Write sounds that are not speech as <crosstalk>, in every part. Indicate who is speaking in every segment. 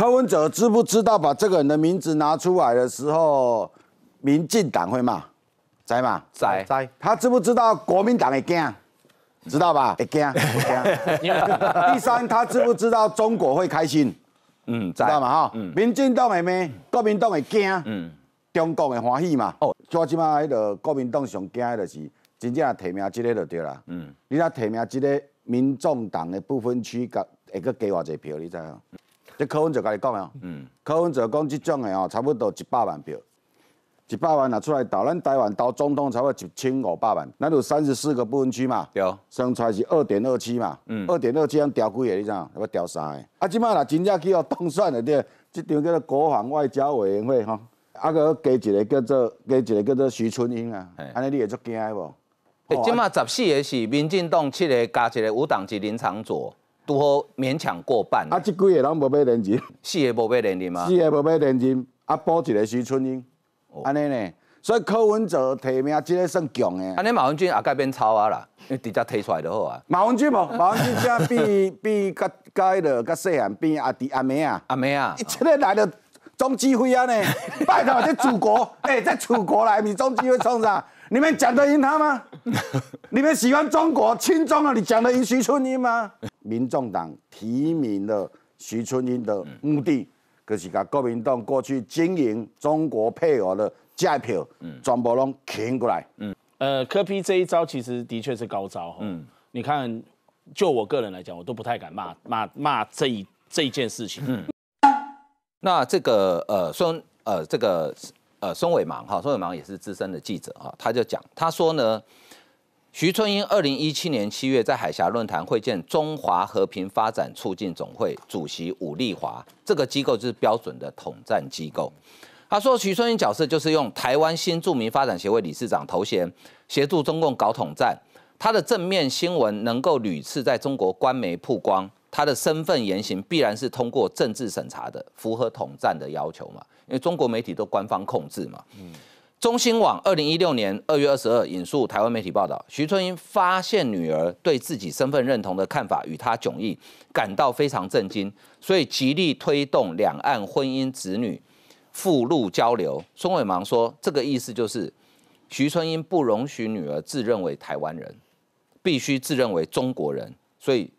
Speaker 1: 柯文哲知不知道把这个人的名字拿出来的时候，民进党会骂，在吗？在在。他知不知道国民党会惊，知道吧？<laughs> 会惊。会
Speaker 2: 惊。<laughs> 第三，
Speaker 1: 他知不知道中国会开心？嗯，知道嘛哈。民进党会咩？国民党会惊？嗯。中国会欢喜嘛？哦。最起码，迄个国民党上惊的就是真正提名这个就对啦。嗯。你若提名这个，民众党的部分区甲会佫加偌济票，你知？这柯文哲甲你讲了，嗯，柯文哲讲这种的哦，差不多一百万票，一百万拿出来投，咱台湾投总统差不多一千五百万，咱有三十四个不分区嘛？有，剩出来是二点二七嘛？嗯，二点二七，咱调几个你影？要调啥个，啊，即摆若真正去要当选的对。这张叫做国防外交委员会哈，啊搁加一个叫做加一个叫做徐春英啊，安尼你会做惊无？
Speaker 2: 诶，即摆十四个是民进党七个加一个五党籍林长左。拄好勉强过半，
Speaker 1: 啊！即几个人无买连任，
Speaker 2: 四个无买连任嘛，四
Speaker 1: 个无买连任，啊！补一个徐春英，安尼呢？所以柯文哲提名即个算强的。安
Speaker 2: 尼马文君也改变操啊啦，直接提出来就好啊。
Speaker 1: 马文君无？马文君现在比 <laughs> 比较迄落较细汉比阿弟阿妹啊，阿妹啊，今个来了，总指挥啊呢！<laughs> 拜托，在祖国，哎，在楚国来，你总指挥冲啥？你们讲得赢他吗？<laughs> 你们喜欢中国亲中啊？你讲得赢徐春英吗？民众党提名了徐春英的目的，可是把国民党过去经营中国配偶的借票，嗯，全部拢停过来。嗯，
Speaker 2: 呃，柯 P 这一招其实的确是高招。嗯，你看，就我个人来讲，我都不太敢骂
Speaker 1: 骂骂这一这一件事情。嗯，
Speaker 2: 那这个呃孙呃这个呃孙伟芒哈，孙伟芒也是资深的记者啊，他就讲，他说呢。徐春英二零一七年七月在海峡论坛会见中华和平发展促进总会主席武丽华，这个机构就是标准的统战机构。他说，徐春英角色就是用台湾新著名发展协会理事长头衔协助中共搞统战。他的正面新闻能够屡次在中国官媒曝光，他的身份言行必然是通过政治审查的，符合统战的要求嘛？因为中国媒体都官方控制嘛。中新网二零一六年二月二十二引述台湾媒体报道，徐春英发现女儿对自己身份认同的看法与她迥异，感到非常震惊，所以极力推动两岸婚姻子女赴陆交流。孙伟芒说：“这个意思就是，徐春英不容许女儿自认为台湾人，必须自认为中国人。所以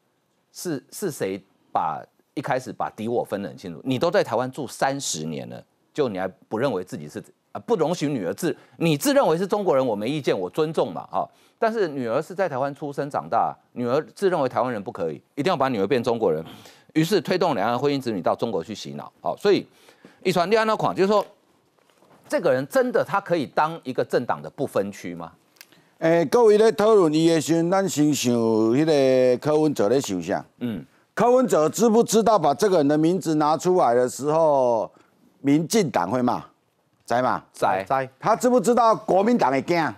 Speaker 2: 是是谁把一开始把敌我分得很清楚？你都在台湾住三十年了，就你还不认为自己是？”不容许女儿自你自认为是中国人，我没意见，我尊重嘛，哈！但是女儿是在台湾出生长大，女儿自认为台湾人不可以，一定要把女儿变中国人，于是推动两岸婚姻子女到中国去洗脑，好，所以一传第二传款就是说这个人真的他可以当一个政党的不分区吗？
Speaker 1: 诶，各位在讨论伊的时候，咱先想迄个柯文哲在想啥？嗯，柯文哲知不知道把这个人的名字拿出来的时候，民进党会骂？在嘛，在在，他知不知道国民党的惊，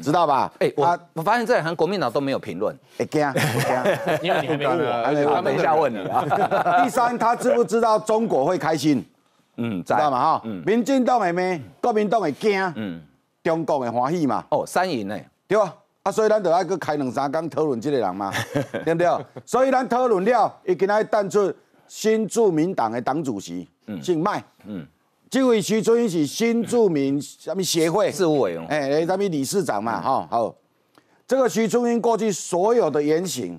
Speaker 1: 知道吧？哎，我我发现这两行国民党都没有评论，惊，惊，<laughs> 因为不关我，<laughs> 他等一下问你啊。<laughs> 第三，他知不知道中国会开心？嗯，知道嘛哈？嗯，民进党也没，国民党也惊，嗯，中共的欢喜嘛。哦，三赢呢？对吧？啊，所以咱就爱去开两三天讨论这个人嘛，对不对？所以咱讨论了，伊跟他弹出新著民党的党主席，嗯、姓麦，嗯。这位徐春英是新著名什么协会事务委员，哎，咱们理事长嘛，哈，好。这个徐春英过去所有的言行，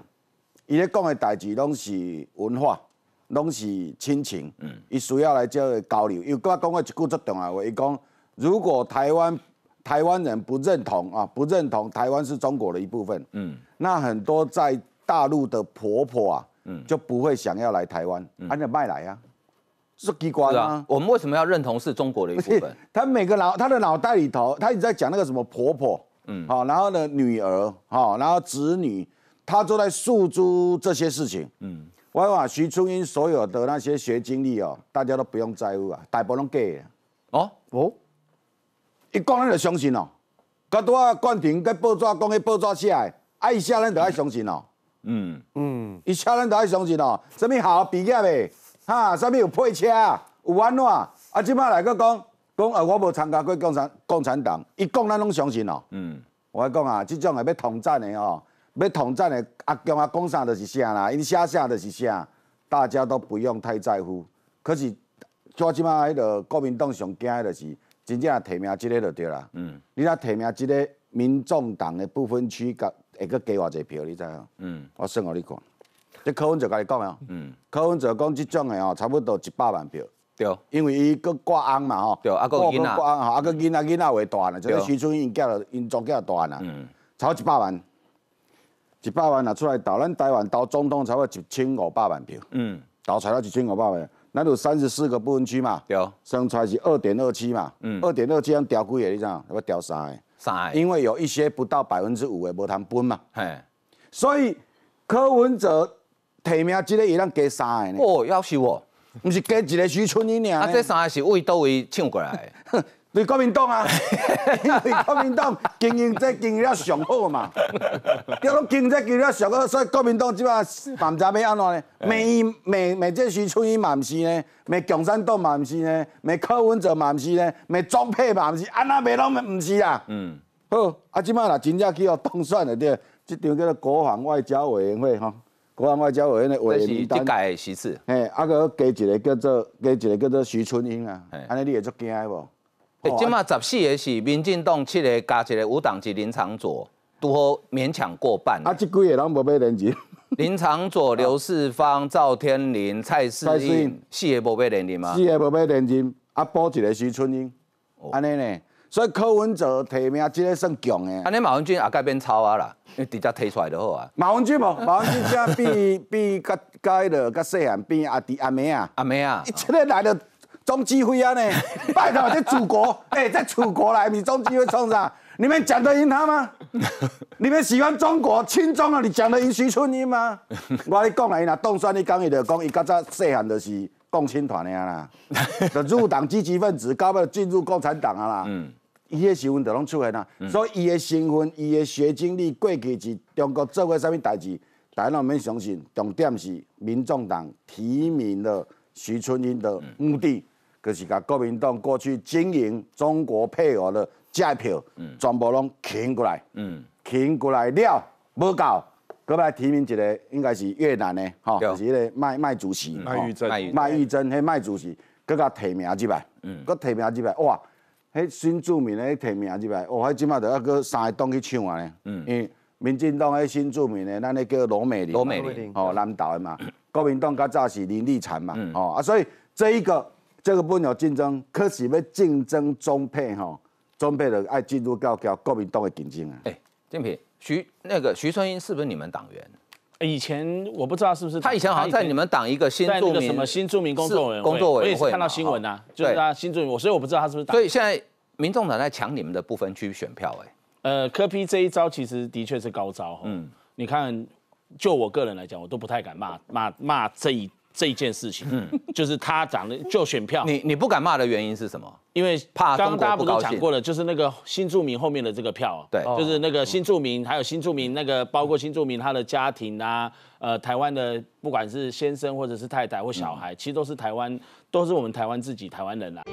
Speaker 1: 伊咧讲的代志拢是文化，拢是亲情。嗯，伊需要来这交流。又刚讲过一句最重要话，伊讲：如果台湾台湾人不认同啊，不认同台湾是中国的一部分，嗯，那很多在大陆的婆婆啊，嗯，就不会想要来台湾，按得卖来啊是机关啊！
Speaker 2: 我们为什么要认同是中国的一部分？<laughs>
Speaker 1: 他每个脑，他的脑袋里头，他一直在讲那个什么婆婆，嗯，好，然后呢女儿，好，然后子女，他都在诉诸这些事情，嗯。我话徐春英所有的那些学经历哦，大家都不用在乎啊，大部分给的。哦，哦，一讲咱就相信哦，个多冠亭个报纸讲，该报纸写啊，爱下咱就爱相信哦。嗯嗯，一下咱就爱相信哦，什么好毕业诶？哈，啥物有配车啊？有安怎？啊，即摆来阁讲讲，啊，我无参加过共产共产党，伊讲咱拢相信哦。嗯，我讲啊，即种诶要统战诶哦，要统战诶，阿强啊讲啥就是啥啦，因写啥就是啥，大家都不用太在乎。可是，做即摆迄个国民党上惊诶就是真正提名即个就对啦。嗯，你若提名即个民众党诶部分区，甲会个加偌济票，你知影？嗯，我算互你讲。这柯文哲甲你讲了，嗯，柯文哲讲这种的哦，差不多一百万票，对，因为伊搁挂安嘛吼，对，啊个囡仔，挂案，啊个囡仔囡仔会断的，就是徐已英嫁了，因总嫁大呢，嗯，超一百万，一百万啊出来投，咱台湾投总统差不多一千五百万票，嗯，投出来一千五百万，咱有三十四个不分区嘛，对，剩出来是二点二七嘛，嗯，二点二七，咱调几个你知，要调三个，三，个，因为有一些不到百分之五的无谈分嘛，嘿，所以柯文哲。提名只个伊通加三个呢？哦，要修哦，毋是加一个徐春英尔？啊，这三个是为都位唱过来，的？<laughs> 对国民党啊，<laughs> 因为国民党经营济经营了上好嘛，对，拢经济经了上好，所以国民党即摆毋知要安怎呢？没没没，这徐春英嘛毋是呢，没共产党嘛毋是呢，没柯文哲毋是呢，装配嘛毋是，安那袂拢毋是啊？嗯，好，啊即摆若真正去互当选的对，即场叫做国防外交委员会哈。国安外交委员的委员名单，哎，啊个加一个叫做加一个叫做徐春英啊，安尼你会足惊无？
Speaker 2: 哎，今嘛十四个是民进党七个加一个五党籍林长佐，拄好勉强过半。啊，即几个人
Speaker 1: 无买连任？
Speaker 2: 林长佐、刘世芳、赵天林、蔡世英，四个无买连任吗？四
Speaker 1: 个无买连任，啊，补一个徐春英，安尼呢？所以柯文哲提名这个算强的。
Speaker 2: 安你马文君也改变操啊啦，直接提出来就好啊。
Speaker 1: 马文君无？<laughs> 马文君现比比甲甲迄落甲细汉比阿弟阿妹啊，阿妹啊，伊今日来着中纪委啊呢，<laughs> 拜托在祖国，哎，在祖国来，你中纪委创啥？<laughs> 你们讲得赢他吗？你们喜欢中国，亲中啊？你讲得赢徐春英吗？我你讲来若当山你讲伊就讲伊，较早细汉就是共青团啦，就入党积极分子，到尾进入共产党啊啦。嗯。伊迄身份就拢出现啊，所以伊的身份、伊的学经历、过去是中国做过啥物代志，大家拢免相信。重点是民众党提名了徐春英的目的，就是甲国民党过去经营中国配偶的假票，全部拢倾过来，倾过来了，无够，再来提名一个，应该是越南的，吼，就是迄个麦麦主席，麦玉珍，麦玉珍，迄麦主席，搁甲提名摆，嗯，搁提名一摆，哇！迄新住民咧提名入来，哦，迄即嘛，著要搁三个党去抢啊咧，因为民进党迄新住民咧，咱咧叫罗美玲，哦，南投的嘛，国民党较早是林立产嘛，哦啊，所以这一个这个不有竞争，可是要竞争中配吼，中配就爱进入到交国民党诶竞争啊。哎，
Speaker 2: 金平，徐那个徐春英是不是你们党员？以前我不知道是不是他以前好像在你们党一个新著名什么新著名工作委工作委员会，看到新闻啊，就是他新著名，所以我不知道他是不是。所以现在民众党在抢你们的部分区选票，哎，呃，柯批这一招其实的确是高招哈。嗯，你看，就我个人来讲，我都不太敢骂骂骂这一。这一件事情，嗯，就是他涨了就选票。你你不敢骂的原因是什么？因为怕。刚刚大家都讲过了，就是那个新住民后面的这个票，对，就是那个新住民，还有新住民那个，包括新住民他的家庭啊，呃，台湾的不管是先生或者是太太或小孩，其实都是台湾，都是我们台湾自己台湾人啊。